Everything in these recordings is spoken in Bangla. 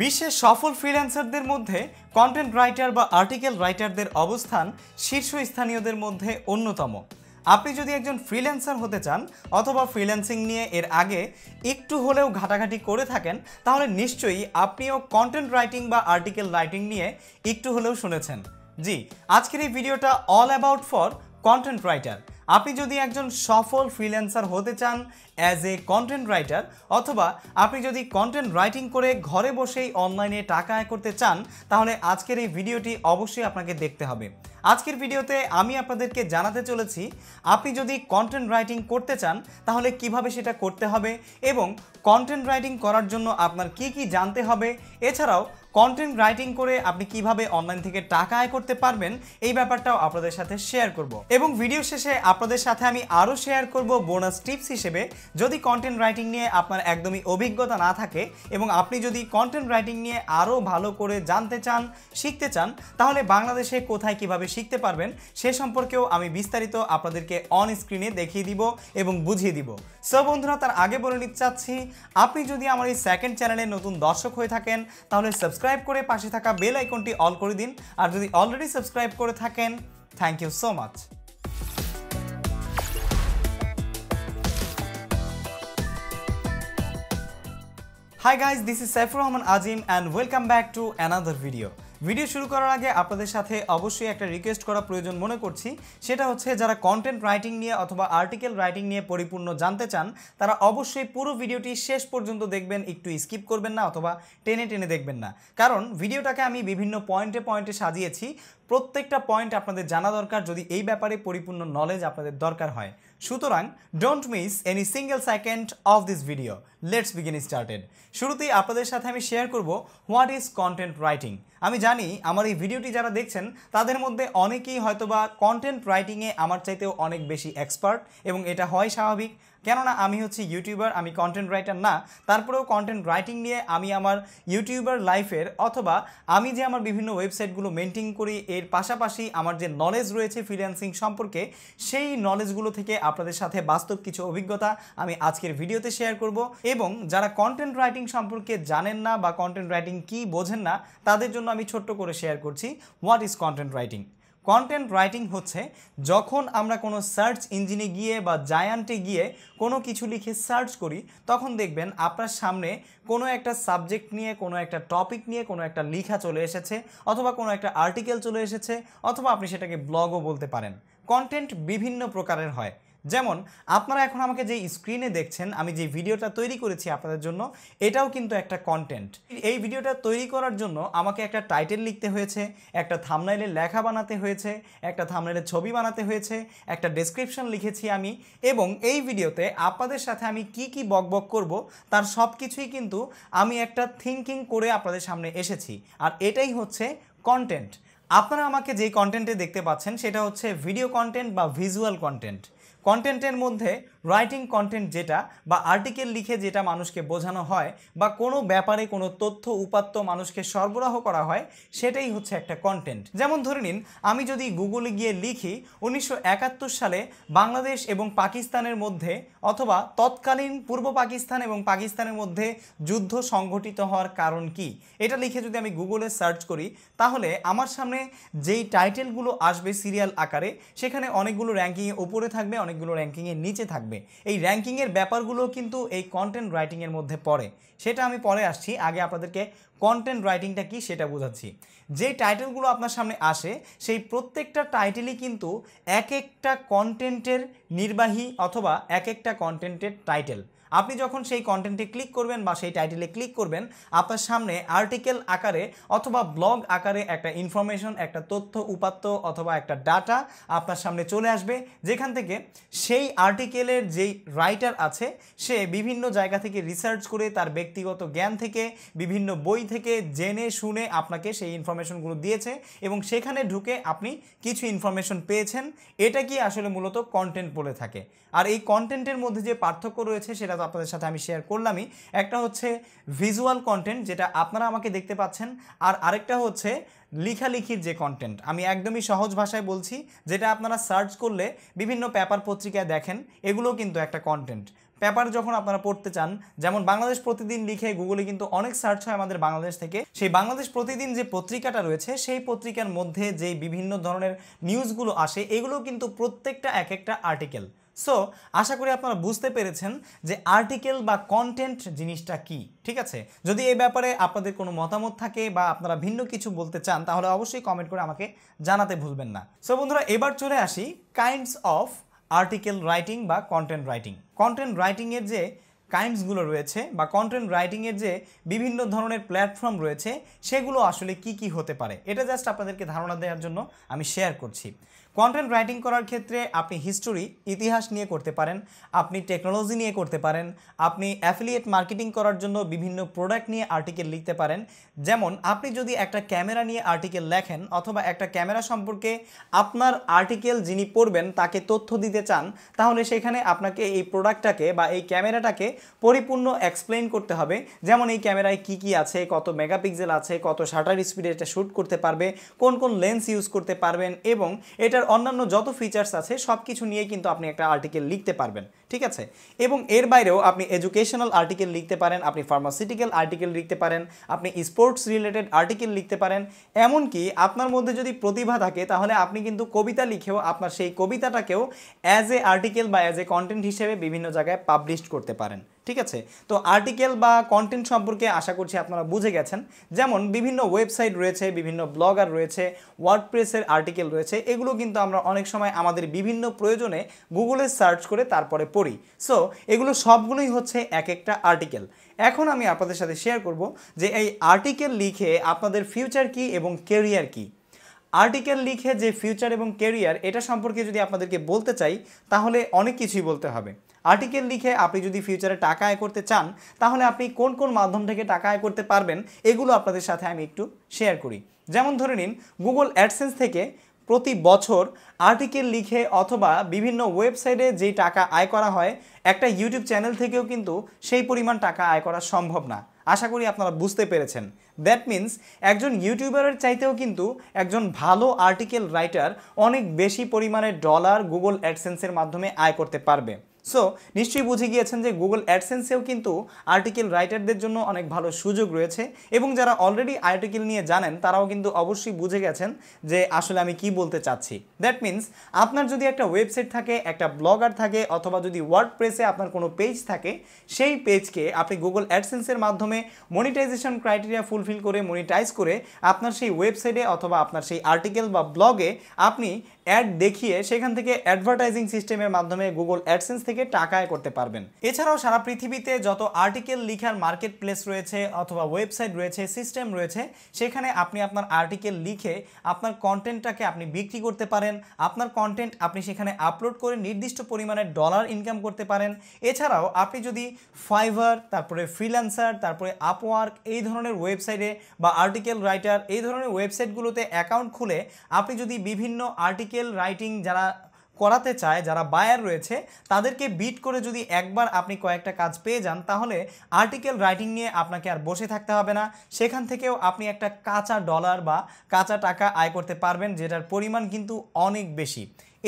বিশ্বের সফল ফ্রিল্যান্সারদের মধ্যে কন্টেন্ট রাইটার বা আর্টিকেল রাইটারদের অবস্থান শীর্ষস্থানীয়দের মধ্যে অন্যতম আপনি যদি একজন ফ্রিল্যান্সার হতে চান অথবা ফ্রিল্যান্সিং নিয়ে এর আগে একটু হলেও ঘাটাঘাটি করে থাকেন তাহলে নিশ্চয়ই আপনিও কন্টেন্ট রাইটিং বা আর্টিকেল রাইটিং নিয়ে একটু হলেও শুনেছেন জি আজকের এই ভিডিওটা all about for content writer আপনি যদি একজন সফল ফ্রিল্যান্সার হতে চান অ্যাজ এ কন্টেন্ট রাইটার অথবা আপনি যদি কন্টেন্ট রাইটিং করে ঘরে বসেই অনলাইনে টাকা আয় করতে চান তাহলে আজকের এই ভিডিওটি অবশ্যই আপনাকে দেখতে হবে আজকের ভিডিওতে আমি আপনাদেরকে জানাতে চলেছি আপনি যদি কন্টেন্ট রাইটিং করতে চান তাহলে কিভাবে সেটা করতে হবে এবং কন্টেন্ট রাইটিং করার জন্য আপনার কি কি জানতে হবে এছাড়াও কন্টেন্ট রাইটিং করে আপনি কিভাবে অনলাইন থেকে টাকা আয় করতে পারবেন এই ব্যাপারটাও আপনাদের সাথে শেয়ার করব এবং ভিডিও শেষে আপনাদের সাথে আমি আরও শেয়ার করব বোনাস টিপস হিসেবে যদি কন্টেন্ট রাইটিং নিয়ে আপনার একদমই অভিজ্ঞতা না থাকে এবং আপনি যদি কন্টেন্ট রাইটিং নিয়ে আরও ভালো করে জানতে চান শিখতে চান তাহলে বাংলাদেশে কোথায় কিভাবে শিখতে পারবেন সে সম্পর্কেও আমি বিস্তারিত আপনাদেরকে অন স্ক্রিনে দেখিয়ে দিব এবং বুঝিয়ে দিব সো বন্ধুরা তার আগে বলে নিতে চাচ্ছি আপনি যদি আমার এই সেকেন্ড চ্যানেলে নতুন দর্শক হয়ে থাকেন তাহলে সাবস্ক্রাইব সাবস্ক্রাইব করে পাশে থাকা বেল আইকনটি অল করে দিন আর যদি অলরেডি সাবস্ক্রাইব করে থাকেন thank you so much Hi guys, this is Saifur Rahman Azim and welcome back to another video. Video শুরু করার আগে আপনাদের সাথে অবশ্যই একটা রিকোয়েস্ট করা প্রয়োজন মনে করছি সেটা হচ্ছে যারা কন্টেন্ট রাইটিং নিয়ে অথবা আর্টিকেল রাইটিং নিয়ে পরিপূর্ণ জানতে চান তারা অবশ্যই পুরো ভিডিওটি শেষ পর্যন্ত দেখবেন একটু স্কিপ করবেন না অথবা টেনে টেনে দেখবেন না কারণ ভিডিওটাকে আমি বিভিন্ন পয়েন্টে পয়েন্টে সাজিয়েছি প্রত্যেকটা পয়েন্ট আপনাদের জানা দরকার যদি এই ব্যাপারে পরিপূর্ণ নলেজ আপনাদের দরকার হয় সুতরাং don't miss any single second of this video let's begin started শুরুতেই আপনাদের সাথে আমি শেয়ার করব হোয়াট ইজ কন্টেন্ট রাইটিং আমি জানি আমার এই ভিডিওটি যারা দেখছেন তাদের মধ্যে অনেকেই হয়তোবা কন্টেন্ট রাইটিংয়ে আমার চাইতেও অনেক বেশি এক্সপার্ট এবং এটা হয় স্বাভাবিক কেননা আমি হচ্ছে ইউটিউবার আমি কন্টেন্ট রাইটার না তারপরেও কন্টেন্ট রাইটিং নিয়ে আমি আমার ইউটিউবার লাইফের অথবা আমি যে আমার বিভিন্ন ওয়েবসাইটগুলো মেনটেন করি এর পাশাপাশি আমার যে নলেজ রয়েছে ফ্রিল্যান্সিং সম্পর্কে সেই নলেজগুলো থেকে আপনাদের সাথে বাস্তব কিছু অভিজ্ঞতা আমি আজকের ভিডিওতে শেয়ার করব এবং যারা কন্টেন্ট রাইটিং সম্পর্কে জানেন না বা কন্টেন্ট রাইটিং কি বোঝেন না তাদের জন্য আমি ছোট্ট করে শেয়ার করছি what is content writing content writing হচ্ছে যখন আমরা কোনো সার্চ ইঞ্জিনে গিয়ে বা জায়ান্টে গিয়ে কোনো কিছু লিখে সার্চ করি তখন দেখবেন আপনার সামনে কোনো একটা সাবজেক্ট নিয়ে কোনো একটা টপিক নিয়ে কোনো একটা লেখা চলে এসেছে অথবা কোনো একটা আর্টিকেল চলে এসেছে অথবা আপনি সেটাকে ব্লগও বলতে পারেন কন্টেন্ট বিভিন্ন প্রকারের হয় যেমন আপনারা এখন আমাকে যে স্ক্রিনে দেখছেন আমি যে ভিডিওটা তৈরি করেছি আপনাদের জন্য এটাও কিন্তু একটা কন্টেন্ট এই ভিডিওটা তৈরি করার জন্য আমাকে একটা টাইটেল লিখতে হয়েছে একটা থামনাইলের লেখা বানাতে হয়েছে একটা থামনাইলের ছবি বানাতে হয়েছে একটা ডেসক্রিপশন লিখেছি আমি এবং এই ভিডিওতে আপনাদের সাথে আমি কি কি বক করব তার সব কিছুই কিন্তু আমি একটা থিঙ্কিং করে আপনাদের সামনে এসেছি আর এটাই হচ্ছে কন্টেন্ট আপনারা আমাকে যে কন্টেন্টে দেখতে পাচ্ছেন সেটা হচ্ছে ভিডিও কন্টেন্ট বা ভিজুয়াল কন্টেন্ট কন্টেন্টের মধ্যে রাইটিং কন্টেন্ট যেটা বা আর্টিকেল লিখে যেটা মানুষকে বোঝানো হয় বা কোনো ব্যাপারে কোনো তথ্য উপাত্ত মানুষকে সরবরাহ করা হয় সেটাই হচ্ছে একটা কন্টেন্ট যেমন ধরে নিন আমি যদি গুগলে গিয়ে লিখি উনিশশো সালে বাংলাদেশ এবং পাকিস্তানের মধ্যে অথবা তৎকালীন পূর্ব পাকিস্তান এবং পাকিস্তানের মধ্যে যুদ্ধ সংঘটিত হওয়ার কারণ কি এটা লিখে যদি আমি গুগলে সার্চ করি তাহলে আমার সামনে যেই টাইটেলগুলো আসবে সিরিয়াল আকারে সেখানে অনেকগুলো র্যাঙ্কিংয়ে ওপরে থাকবে অনেকগুলো র্যাঙ্কিংয়ে নিচে থাকবে থাকবে এই র্যাঙ্কিংয়ের ব্যাপারগুলো কিন্তু এই কন্টেন্ট রাইটিংয়ের মধ্যে পড়ে সেটা আমি পরে আসছি আগে আপনাদেরকে কন্টেন্ট রাইটিংটা কি সেটা বোঝাচ্ছি যে টাইটেলগুলো আপনার সামনে আসে সেই প্রত্যেকটা টাইটেলই কিন্তু এক একটা কন্টেন্টের নির্বাহী অথবা এক একটা কন্টেন্টের টাইটেল আপনি যখন সেই কন্টেন্টে ক্লিক করবেন বা সেই টাইটেলে ক্লিক করবেন আপনার সামনে আর্টিকেল আকারে অথবা ব্লগ আকারে একটা ইনফরমেশন একটা তথ্য উপাত্ত অথবা একটা ডাটা আপনার সামনে চলে আসবে যেখান থেকে সেই আর্টিকেলের যেই রাইটার আছে সে বিভিন্ন জায়গা থেকে রিসার্চ করে তার ব্যক্তিগত জ্ঞান থেকে বিভিন্ন বই থেকে জেনে শুনে আপনাকে সেই ইনফরমেশনগুলো দিয়েছে এবং সেখানে ঢুকে আপনি কিছু ইনফরমেশন পেয়েছেন এটা কি আসলে মূলত কন্টেন্ট বলে থাকে আর এই কন্টেন্টের মধ্যে যে পার্থক্য রয়েছে সেটা আপনাদের সাথে আমি শেয়ার করলামই একটা হচ্ছে ভিজুয়াল কন্টেন্ট যেটা আপনারা আমাকে দেখতে পাচ্ছেন আর আরেকটা হচ্ছে লিখালিখির যে কন্টেন্ট আমি একদমই সহজ ভাষায় বলছি যেটা আপনারা সার্চ করলে বিভিন্ন পেপার পত্রিকায় দেখেন এগুলো কিন্তু একটা কন্টেন্ট পেপার যখন আপনারা পড়তে চান যেমন বাংলাদেশ প্রতিদিন লিখে গুগলে কিন্তু অনেক সার্চ হয় আমাদের বাংলাদেশ থেকে সেই বাংলাদেশ প্রতিদিন যে পত্রিকাটা রয়েছে সেই পত্রিকার মধ্যে যে বিভিন্ন ধরনের নিউজগুলো আসে এগুলো কিন্তু প্রত্যেকটা এক একটা আর্টিকেল সো আশা করি আপনারা বুঝতে পেরেছেন যে আর্টিকেল বা কন্টেন্ট জিনিসটা কি ঠিক আছে যদি এই ব্যাপারে আপনাদের কোনো মতামত থাকে বা আপনারা ভিন্ন কিছু বলতে চান তাহলে অবশ্যই কমেন্ট করে আমাকে জানাতে ভুলবেন না সো বন্ধুরা এবার চলে আসি কাইন্ডস অফ আর্টিকেল রাইটিং বা কন্টেন্ট রাইটিং কন্টেন্ট রাইটিংয়ের যে কাইন্ডসগুলো রয়েছে বা কন্টেন্ট রাইটিংয়ের যে বিভিন্ন ধরনের প্ল্যাটফর্ম রয়েছে সেগুলো আসলে কি কি হতে পারে এটা জাস্ট আপনাদেরকে ধারণা দেওয়ার জন্য আমি শেয়ার করছি কন্টেন্ট রাইটিং করার ক্ষেত্রে আপনি হিস্টোরি ইতিহাস নিয়ে করতে পারেন আপনি টেকনোলজি নিয়ে করতে পারেন আপনি অ্যাফিলিয়েট মার্কেটিং করার জন্য বিভিন্ন প্রোডাক্ট নিয়ে আর্টিকেল লিখতে পারেন যেমন আপনি যদি একটা ক্যামেরা নিয়ে আর্টিকেল লেখেন অথবা একটা ক্যামেরা সম্পর্কে আপনার আর্টিকেল যিনি পড়বেন তাকে তথ্য দিতে চান তাহলে সেখানে আপনাকে এই প্রোডাক্টটাকে বা এই ক্যামেরাটাকে পরিপূর্ণ এক্সপ্লেন করতে হবে যেমন এই ক্যামেরায় কি কি আছে কত মেগাপিক্সেল আছে কত শাটার স্পিডে এটা শ্যুট করতে পারবে কোন কোন লেন্স ইউজ করতে পারবেন এবং এটার ফোনের অন্যান্য যত ফিচার্স আছে সব কিছু নিয়ে কিন্তু আপনি একটা আর্টিকেল লিখতে পারবেন ঠিক আছে এবং এর বাইরেও আপনি এডুকেশনাল আর্টিকেল লিখতে পারেন আপনি ফার্মাসিউটিক্যাল আর্টিকেল লিখতে পারেন আপনি স্পোর্টস রিলেটেড আর্টিকেল লিখতে পারেন এমনকি আপনার মধ্যে যদি প্রতিভা থাকে তাহলে আপনি কিন্তু কবিতা লিখেও আপনার সেই কবিতাটাকেও অ্যাজ এ আর্টিকেল বা অ্যাজ এ কন্টেন্ট হিসেবে বিভিন্ন জায়গায় পাবলিশ করতে পারেন ঠিক আছে তো আর্টিকেল বা কন্টেন্ট সম্পর্কে আশা করছি আপনারা বুঝে গেছেন যেমন বিভিন্ন ওয়েবসাইট রয়েছে বিভিন্ন ব্লগার রয়েছে ওয়ার্ডপ্রেসের আর্টিকেল রয়েছে এগুলো কিন্তু আমরা অনেক সময় আমাদের বিভিন্ন প্রয়োজনে গুগলে সার্চ করে তারপরে পড়ি সো এগুলো সবগুলোই হচ্ছে এক একটা আর্টিকেল এখন আমি আপনাদের সাথে শেয়ার করব যে এই আর্টিকেল লিখে আপনাদের ফিউচার কি এবং কেরিয়ার কী আর্টিকেল লিখে যে ফিউচার এবং কেরিয়ার এটা সম্পর্কে যদি আপনাদেরকে বলতে চাই তাহলে অনেক কিছুই বলতে হবে আর্টিকেল লিখে আপনি যদি ফিউচারে টাকা আয় করতে চান তাহলে আপনি কোন কোন মাধ্যম থেকে টাকা আয় করতে পারবেন এগুলো আপনাদের সাথে আমি একটু শেয়ার করি যেমন ধরে নিন গুগল অ্যাডসেন্স থেকে প্রতি বছর আর্টিকেল লিখে অথবা বিভিন্ন ওয়েবসাইটে যে টাকা আয় করা হয় একটা ইউটিউব চ্যানেল থেকেও কিন্তু সেই পরিমাণ টাকা আয় করা সম্ভব না আশা করি আপনারা বুঝতে পেরেছেন দ্যাট মিন্স একজন ইউটিউবারের চাইতেও কিন্তু একজন ভালো আর্টিকেল রাইটার অনেক বেশি পরিমাণে ডলার গুগল অ্যাডসেন্সের মাধ্যমে আয় করতে পারবে সো নিশ্চয়ই বুঝে গিয়েছেন যে গুগল অ্যাডসেন্সেও কিন্তু আর্টিকেল রাইটারদের জন্য অনেক ভালো সুযোগ রয়েছে এবং যারা অলরেডি আর্টিকেল নিয়ে জানেন তারাও কিন্তু অবশ্যই বুঝে গেছেন যে আসলে আমি কি বলতে চাচ্ছি দ্যাট মিন্স আপনার যদি একটা ওয়েবসাইট থাকে একটা ব্লগার থাকে অথবা যদি ওয়ার্ড প্রেসে আপনার কোনো পেজ থাকে সেই পেজকে আপনি গুগল অ্যাডসেন্সের মাধ্যমে মনিটাইজেশন ক্রাইটেরিয়া ফুলফিল করে মনিটাইজ করে আপনার সেই ওয়েবসাইটে অথবা আপনার সেই আর্টিকেল বা ব্লগে আপনি অ্যাড দেখিয়ে সেখান থেকে অ্যাডভার্টাইজিং সিস্টেমের মাধ্যমে গুগল অ্যাডসেন্স থেকে টাকা করতে পারবেন এছাড়াও সারা পৃথিবীতে যত আর্টিকেল লিখার মার্কেট প্লেস রয়েছে অথবা ওয়েবসাইট রয়েছে সিস্টেম রয়েছে সেখানে আপনি আপনার আর্টিকেল লিখে আপনার কন্টেন্টটাকে আপনি বিক্রি করতে পারেন আপনার কন্টেন্ট আপনি সেখানে আপলোড করে নির্দিষ্ট পরিমাণে ডলার ইনকাম করতে পারেন এছাড়াও আপনি যদি ফাইবার তারপরে ফ্রিল্যান্সার তারপরে আপওয়ার্ক এই ধরনের ওয়েবসাইটে বা আর্টিকেল রাইটার এই ধরনের ওয়েবসাইটগুলোতে অ্যাকাউন্ট খুলে আপনি যদি বিভিন্ন আর্টিকেল আর্টিকেল রাইটিং যারা করাতে চায় যারা বায়ার রয়েছে তাদেরকে বিট করে যদি একবার আপনি কয়েকটা কাজ পেয়ে যান তাহলে আর্টিকেল রাইটিং নিয়ে আপনাকে আর বসে থাকতে হবে না সেখান থেকেও আপনি একটা কাঁচা ডলার বা কাঁচা টাকা আয় করতে পারবেন যেটার পরিমাণ কিন্তু অনেক বেশি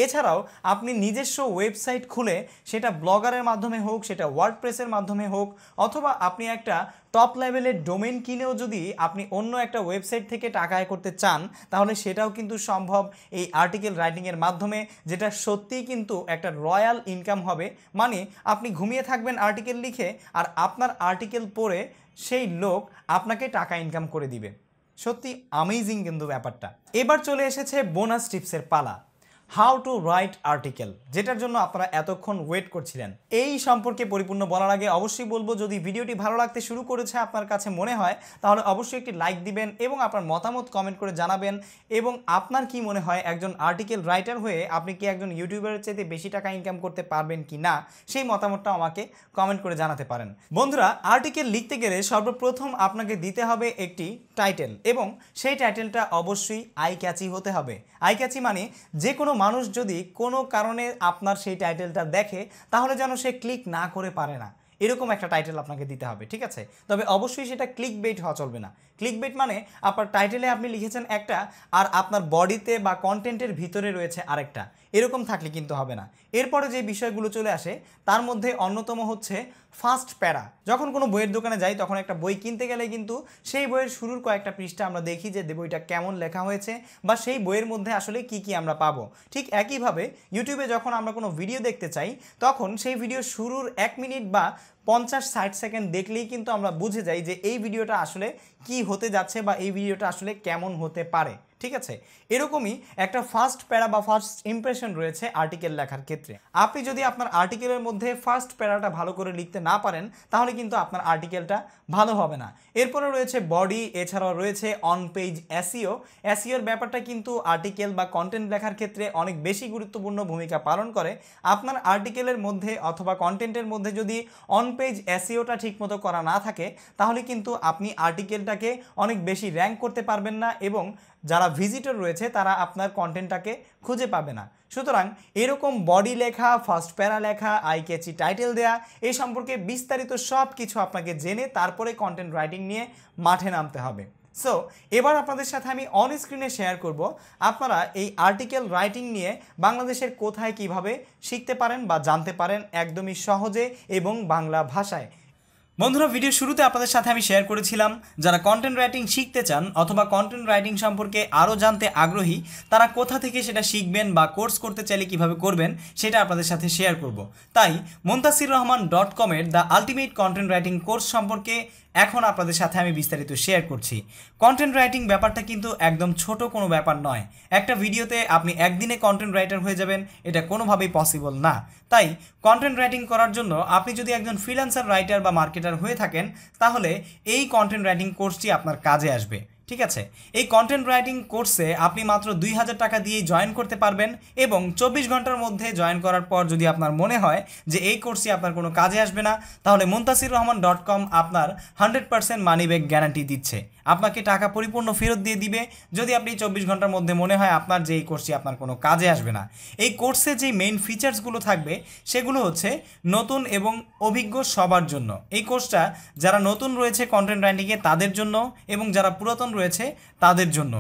এছাড়াও আপনি নিজস্ব ওয়েবসাইট খুলে সেটা ব্লগারের মাধ্যমে হোক সেটা ওয়ার্ডপ্রেসের মাধ্যমে হোক অথবা আপনি একটা টপ লেভেলের ডোমেন কিনেও যদি আপনি অন্য একটা ওয়েবসাইট থেকে টাকা আয় করতে চান তাহলে সেটাও কিন্তু সম্ভব এই আর্টিকেল রাইটিংয়ের মাধ্যমে যেটা সত্যিই কিন্তু একটা রয়্যাল ইনকাম হবে মানে আপনি ঘুমিয়ে থাকবেন আর্টিকেল লিখে আর আপনার আর্টিকেল পড়ে সেই লোক আপনাকে টাকা ইনকাম করে দিবে সত্যি আমেজিং কিন্তু ব্যাপারটা এবার চলে এসেছে বোনাস টিপসের পালা হাউ টু রাইট আর্টিকেল যেটার জন্য আপনারা এতক্ষণ ওয়েট করছিলেন এই সম্পর্কে পরিপূর্ণ বলার আগে অবশ্যই বলবো যদি ভিডিওটি ভালো লাগতে শুরু করেছে আপনার কাছে মনে হয় তাহলে অবশ্যই একটি লাইক দিবেন এবং আপনার মতামত কমেন্ট করে জানাবেন এবং আপনার কি মনে হয় একজন আর্টিকেল রাইটার হয়ে আপনি কি একজন ইউটিউবারের চাইতে বেশি টাকা ইনকাম করতে পারবেন কি না সেই মতামতটা আমাকে কমেন্ট করে জানাতে পারেন বন্ধুরা আর্টিকেল লিখতে গেলে সর্বপ্রথম আপনাকে দিতে হবে একটি টাইটেল এবং সেই টাইটেলটা অবশ্যই আই ক্যাচি হতে হবে আই ক্যাচি মানে যে কোনো মানুষ যদি কোনো কারণে আপনার সেই টাইটেলটা দেখে তাহলে যেন সে ক্লিক না করে পারে না এরকম একটা টাইটেল আপনাকে দিতে হবে ঠিক আছে তবে অবশ্যই সেটা ক্লিক বেট হওয়া চলবে না ক্লিক বেট মানে আপনার টাইটেলে আপনি লিখেছেন একটা আর আপনার বডিতে বা কন্টেন্টের ভিতরে রয়েছে আরেকটা এরকম থাকলে কিন্তু হবে না এরপরে যে বিষয়গুলো চলে আসে তার মধ্যে অন্যতম হচ্ছে ফার্স্ট প্যারা যখন কোনো বইয়ের দোকানে যাই তখন একটা বই কিনতে গেলে কিন্তু সেই বইয়ের শুরুর কয়েকটা পৃষ্ঠা আমরা দেখি যে বইটা কেমন লেখা হয়েছে বা সেই বইয়ের মধ্যে আসলে কি কি আমরা পাবো ঠিক একইভাবে ইউটিউবে যখন আমরা কোনো ভিডিও দেখতে চাই তখন সেই ভিডিও শুরুর এক মিনিট বা পঞ্চাশ ষাট সেকেন্ড দেখলেই কিন্তু আমরা বুঝে যাই যে এই ভিডিওটা আসলে কি হতে যাচ্ছে বা এই ভিডিওটা আসলে কেমন হতে পারে ঠিক আছে এরকমই একটা ফার্স্ট প্যারা বা ফার্স্ট ইমপ্রেশন রয়েছে আর্টিকেল লেখার ক্ষেত্রে আপনি যদি আপনার আর্টিকেলের মধ্যে ফার্স্ট প্যারাটা ভালো করে লিখতে না পারেন তাহলে কিন্তু আপনার আর্টিকেলটা ভালো হবে না এরপরে রয়েছে বডি এছাড়াও রয়েছে অন পেজ অ্যাসিও অ্যাসিওর ব্যাপারটা কিন্তু আর্টিকেল বা কন্টেন্ট লেখার ক্ষেত্রে অনেক বেশি গুরুত্বপূর্ণ ভূমিকা পালন করে আপনার আর্টিকেলের মধ্যে অথবা কন্টেন্টের মধ্যে যদি অন পেজ অ্যাসিওটা ঠিকমতো করা না থাকে তাহলে কিন্তু আপনি আর্টিকেলটাকে অনেক বেশি র্যাঙ্ক করতে পারবেন না এবং যারা ভিজিটর রয়েছে তারা আপনার কন্টেন্টটাকে খুঁজে পাবে না সুতরাং এরকম বডি লেখা ফার্স্ট প্যারা লেখা আইকেচি টাইটেল দেয়া এই সম্পর্কে বিস্তারিত সব কিছু আপনাকে জেনে তারপরে কন্টেন্ট রাইটিং নিয়ে মাঠে নামতে হবে সো এবার আপনাদের সাথে আমি অন স্ক্রিনে শেয়ার করব আপনারা এই আর্টিকেল রাইটিং নিয়ে বাংলাদেশের কোথায় কিভাবে শিখতে পারেন বা জানতে পারেন একদমই সহজে এবং বাংলা ভাষায় বন্ধুরা ভিডিও শুরুতে আপনাদের সাথে আমি শেয়ার করেছিলাম যারা কন্টেন্ট রাইটিং শিখতে চান অথবা কন্টেন্ট রাইটিং সম্পর্কে আরও জানতে আগ্রহী তারা কোথা থেকে সেটা শিখবেন বা কোর্স করতে চাইলে কিভাবে করবেন সেটা আপনাদের সাথে শেয়ার করব তাই মুন্তাসির রহমান ডট কমের the ultimate content writing course সম্পর্কে এখন আপনাদের সাথে আমি বিস্তারিত শেয়ার করছি কন্টেন্ট রাইটিং ব্যাপারটা কিন্তু একদম ছোট কোনো ব্যাপার নয় একটা ভিডিওতে আপনি একদিনে কন্টেন্ট রাইটার হয়ে যাবেন এটা কোনোভাবেই পসিবল না তাই কন্টেন্ট রাইটিং করার জন্য আপনি যদি একজন ফ্রিল্যান্সার রাইটার বা মার্কেটার হয়ে থাকেন তাহলে এই কন্টেন্ট রাইটিং কোর্সটি আপনার কাজে আসবে ঠিক আছে এই কন্টেন্ট রাইটিং কোর্সে আপনি মাত্র দুই হাজার টাকা দিয়েই জয়েন করতে পারবেন এবং চব্বিশ ঘন্টার মধ্যে জয়েন করার পর যদি আপনার মনে হয় যে এই কোর্সটি আপনার কোনো কাজে আসবে না তাহলে মুন্তাসির রহমান ডট কম আপনার hundred percent money back guarantee দিচ্ছে আপনাকে টাকা পরিপূর্ণ ফেরত দিয়ে দিবে যদি আপনি চব্বিশ ঘন্টার মধ্যে মনে হয় আপনার যে এই কোর্সটি আপনার কোনো কাজে আসবে না এই কোর্সে যে মেইন ফিচার্সগুলো থাকবে সেগুলো হচ্ছে নতুন এবং অভিজ্ঞ সবার জন্য এই কোর্সটা যারা নতুন রয়েছে কন্টেন্ট রাইটিংয়ে তাদের জন্য এবং যারা পুরাতন রয়েছে তাদের জন্য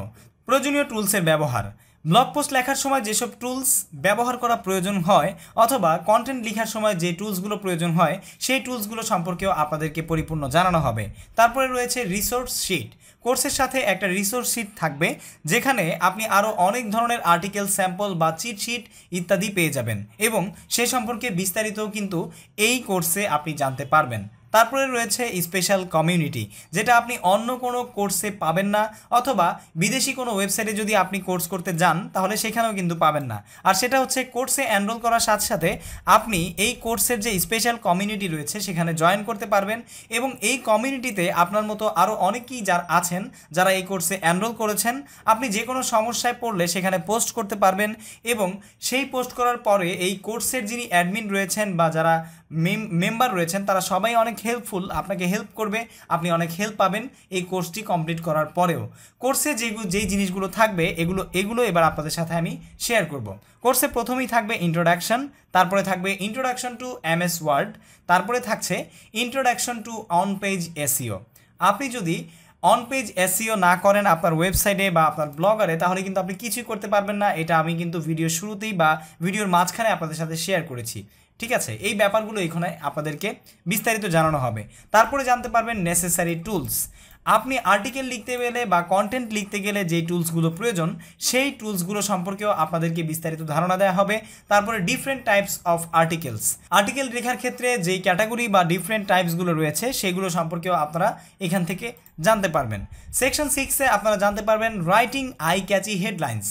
প্রয়োজনীয় টুলসের ব্যবহার ব্লগ পোস্ট লেখার সময় যেসব টুলস ব্যবহার করা প্রয়োজন হয় অথবা কন্টেন্ট লেখার সময় যে টুলসগুলো প্রয়োজন হয় সেই টুলসগুলো সম্পর্কেও আপনাদেরকে পরিপূর্ণ জানানো হবে তারপরে রয়েছে রিসোর্স শিট কোর্সের সাথে একটা রিসোর্স শিট থাকবে যেখানে আপনি আরও অনেক ধরনের আর্টিকেল স্যাম্পল বা চিট শিট ইত্যাদি পেয়ে যাবেন এবং সে সম্পর্কে বিস্তারিতও কিন্তু এই কোর্সে আপনি জানতে পারবেন তারপরে রয়েছে স্পেশাল কমিউনিটি যেটা আপনি অন্য কোনো কোর্সে পাবেন না অথবা বিদেশি কোনো ওয়েবসাইটে যদি আপনি কোর্স করতে যান তাহলে সেখানেও কিন্তু পাবেন না আর সেটা হচ্ছে কোর্সে এনরোল করার সাথে সাথে আপনি এই কোর্সের যে স্পেশাল কমিউনিটি রয়েছে সেখানে জয়েন করতে পারবেন এবং এই কমিউনিটিতে আপনার মতো আরও অনেকেই যার আছেন যারা এই কোর্সে এনরোল করেছেন আপনি যে কোনো সমস্যায় পড়লে সেখানে পোস্ট করতে পারবেন এবং সেই পোস্ট করার পরে এই কোর্সের যিনি অ্যাডমিন রয়েছেন বা যারা মেম্বার রয়েছেন তারা সবাই অনেক হেল্পফুল আপনাকে হেল্প করবে আপনি অনেক হেল্প পাবেন এই কোর্সটি কমপ্লিট করার পরেও কোর্সে যেগুলো যেই জিনিসগুলো থাকবে এগুলো এগুলো এবার আপনাদের সাথে আমি শেয়ার করব কোর্সে প্রথমেই থাকবে ইন্ট্রোডাকশন তারপরে থাকবে introduction to M S Word তারপরে থাকছে introduction to on page SEO আপনি যদি অন পেজ এসিও না করেন আপনার ওয়েবসাইটে বা আপনার ব্লগারে তাহলে কিন্তু আপনি কিছুই করতে পারবেন না এটা আমি কিন্তু ভিডিও শুরুতেই বা ভিডিওর মাঝখানে আপনাদের সাথে শেয়ার করেছি ঠিক আছে এই ব্যাপারগুলো এখানে আপনাদেরকে বিস্তারিত জানানো হবে তারপরে জানতে পারবেন নেসেসারি টুলস আপনি আর্টিকেল লিখতে গেলে বা কন্টেন্ট লিখতে গেলে যে টুলসগুলো প্রয়োজন সেই টুলসগুলো সম্পর্কেও আপনাদেরকে বিস্তারিত ধারণা দেওয়া হবে তারপরে different types of articles article লেখার ক্ষেত্রে যে ক্যাটাগরি বা ডিফারেন্ট টাইপসগুলো রয়েছে সেগুলো সম্পর্কেও আপনারা এখান থেকে জানতে পারবেন সেকশন সিক্সে আপনারা জানতে পারবেন রাইটিং আই ক্যাচি হেডলাইন্স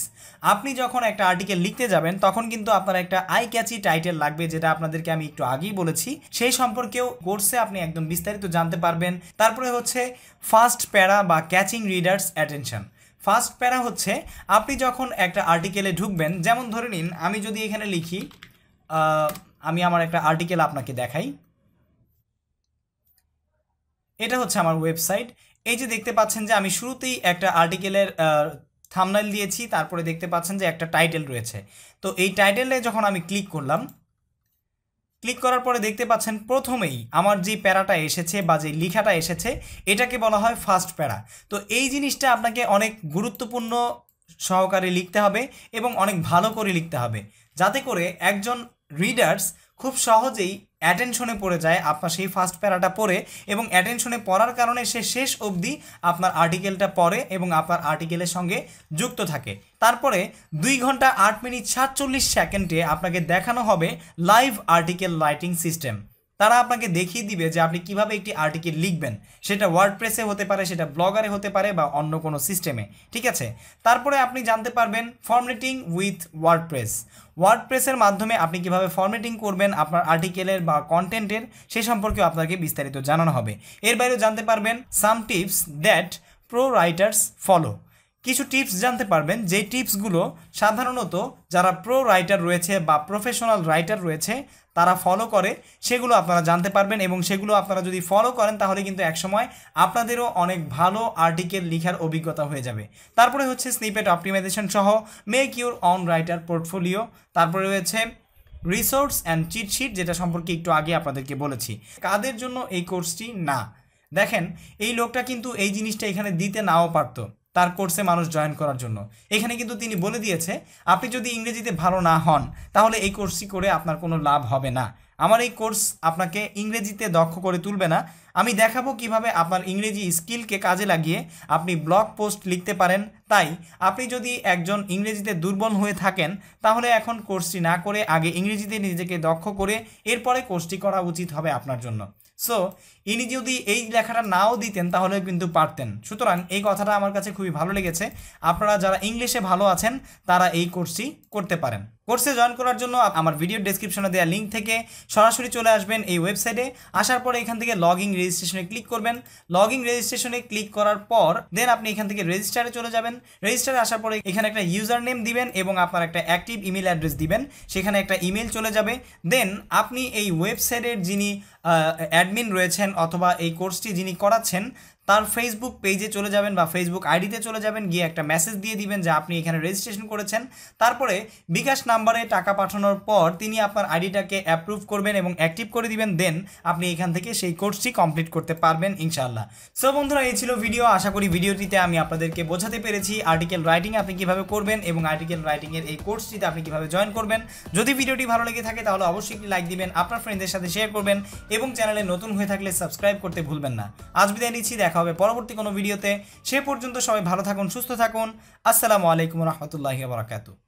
আপনি যখন একটা আর্টিকেল লিখতে যাবেন তখন কিন্তু আপনার একটা আই ক্যাচি টাইটেল লাগবে যেটা আপনাদেরকে আমি একটু আগেই বলেছি সেই সম্পর্কেও কোর্সে আপনি একদম বিস্তারিত জানতে পারবেন তারপরে হচ্ছে ফার্স্ট প্যারা বা ক্যাচিং রিডার্স অ্যাটেনশন ফার্স্ট প্যারা হচ্ছে আপনি যখন একটা আর্টিকেলে ঢুকবেন যেমন ধরে নিন আমি যদি এখানে লিখি আমি আমার একটা আর্টিকেল আপনাকে দেখাই এটা হচ্ছে আমার ওয়েবসাইট এই যে দেখতে পাচ্ছেন যে আমি শুরুতেই একটা আর্টিকেলের থামনাইল দিয়েছি তারপরে দেখতে পাচ্ছেন যে একটা টাইটেল রয়েছে তো এই টাইটেলে যখন আমি ক্লিক করলাম ক্লিক করার পরে দেখতে পাচ্ছেন প্রথমেই আমার যে প্যারাটা এসেছে বা যে লিখাটা এসেছে এটাকে বলা হয় ফার্স্ট প্যারা তো এই জিনিসটা আপনাকে অনেক গুরুত্বপূর্ণ সহকারে লিখতে হবে এবং অনেক ভালো করে লিখতে হবে যাতে করে একজন রিডার্স খুব সহজেই অ্যাটেনশনে পড়ে যায় আপনার সেই ফার্স্ট প্যারাটা পড়ে এবং অ্যাটেনশনে পড়ার কারণে সে শেষ অবধি আপনার আর্টিকেলটা পড়ে এবং আপনার আর্টিকেলের সঙ্গে যুক্ত থাকে তারপরে দুই ঘন্টা আট মিনিট সাতচল্লিশ সেকেন্ডে আপনাকে দেখানো হবে লাইভ আর্টিকেল লাইটিং সিস্টেম তারা আপনাকে দেখিয়ে দিবে যে আপনি কিভাবে একটি আর্টিকেল লিখবেন সেটা ওয়ার্ডপ্রেসে হতে পারে সেটা ব্লগারে হতে পারে বা অন্য কোনো সিস্টেমে ঠিক আছে তারপরে আপনি জানতে পারবেন ফর্মেটিং উইথ ওয়ার্ডপ্রেস ওয়ার্ডপ্রেসের মাধ্যমে আপনি কিভাবে ফর্মেটিং করবেন আপনার আর্টিকেলের বা কন্টেন্টের সে সম্পর্কেও আপনাকে বিস্তারিত জানানো হবে এর বাইরেও জানতে পারবেন some tips that pro writers follow কিছু টিপস জানতে পারবেন যে টিপসগুলো সাধারণত যারা প্রো রাইটার রয়েছে বা প্রফেশনাল রাইটার রয়েছে তারা ফলো করে সেগুলো আপনারা জানতে পারবেন এবং সেগুলো আপনারা যদি ফলো করেন তাহলে কিন্তু একসময় আপনাদেরও অনেক ভালো আর্টিকেল লিখার অভিজ্ঞতা হয়ে যাবে তারপরে হচ্ছে স্নিপেট অপটিমাইজেশন সহ make your own writer portfolio তারপরে রয়েছে রিসোর্স অ্যান্ড চিটশিট যেটা সম্পর্কে একটু আগে আপনাদেরকে বলেছি কাদের জন্য এই কোর্সটি না দেখেন এই লোকটা কিন্তু এই জিনিসটা এখানে দিতে নাও পারতো তার কোর্সে মানুষ জয়েন করার জন্য এখানে কিন্তু তিনি বলে দিয়েছে আপনি যদি ইংরেজিতে ভালো না হন তাহলে এই কোর্সটি করে আপনার কোনো লাভ হবে না আমার এই কোর্স আপনাকে ইংরেজিতে দক্ষ করে তুলবে না আমি দেখাবো কিভাবে আপনার ইংরেজি স্কিলকে কাজে লাগিয়ে আপনি ব্লগ পোস্ট লিখতে পারেন তাই আপনি যদি একজন ইংরেজিতে দুর্বল হয়ে থাকেন তাহলে এখন কোর্সটি না করে আগে ইংরেজিতে নিজেকে দক্ষ করে এরপরে কোর্সটি করা উচিত হবে আপনার জন্য সো ইনি যদি এই লেখাটা নাও দিতেন তাহলেও কিন্তু পারতেন সুতরাং এই কথাটা আমার কাছে খুবই ভালো লেগেছে আপনারা যারা ইংলিশে ভালো আছেন তারা এই কোর্সই করতে পারেন কোর্সে জয়েন করার জন্য আমার ভিডিও ডেসক্রিপশনে দেওয়া লিঙ্ক থেকে সরাসরি চলে আসবেন এই ওয়েবসাইটে আসার পরে এখান থেকে লগ ইন রেজিস্ট্রেশনে ক্লিক করবেন লগ ইন রেজিস্ট্রেশনে ক্লিক করার পর দেন আপনি এখান থেকে রেজিস্টারে চলে যাবেন রেজিস্টারে আসার পরে এখানে একটা ইউজার নেম দিবেন এবং আপনার একটা অ্যাক্টিভ ইমেল অ্যাড্রেস দিবেন সেখানে একটা ইমেল চলে যাবে দেন আপনি এই ওয়েবসাইটের যিনি অ্যাডমিন রয়েছেন অথবা এই কোর্সটি যিনি করাচ্ছেন তার ফেসবুক পেজে চলে যাবেন বা ফেসবুক আইডিতে চলে যাবেন গিয়ে একটা মেসেজ দিয়ে দিবেন যে আপনি এখানে রেজিস্ট্রেশন করেছেন তারপরে বিকাশ নাম্বারে টাকা পাঠানোর পর তিনি আপনার আইডিটাকে অ্যাপ্রুভ করবেন এবং অ্যাক্টিভ করে দিবেন দেন আপনি এখান থেকে সেই কোর্সটি কমপ্লিট করতে পারবেন ইনশাআল্লাহ সো বন্ধুরা এই ছিল ভিডিও আশা করি ভিডিওটিতে আমি আপনাদেরকে বোঝাতে পেরেছি আর্টিকেল রাইটিং আপনি কিভাবে করবেন এবং আর্টিকেল রাইটিংয়ের এই কোর্সটিতে আপনি কিভাবে জয়েন করবেন যদি ভিডিওটি ভালো লেগে থাকে তাহলে অবশ্যই একটি লাইক দিবেন আপনার ফ্রেন্ডদের সাথে শেয়ার করবেন এবং চ্যানেলে নতুন হয়ে থাকলে সাবস্ক্রাইব করতে ভুলবেন না আজ বিদায় নিচ্ছি দেখা দেখা হবে পরবর্তী কোনো ভিডিওতে সে পর্যন্ত সবাই ভালো থাকুন সুস্থ থাকুন আসসালামু আলাইকুম রহমতুল্লাহি বারাকাতু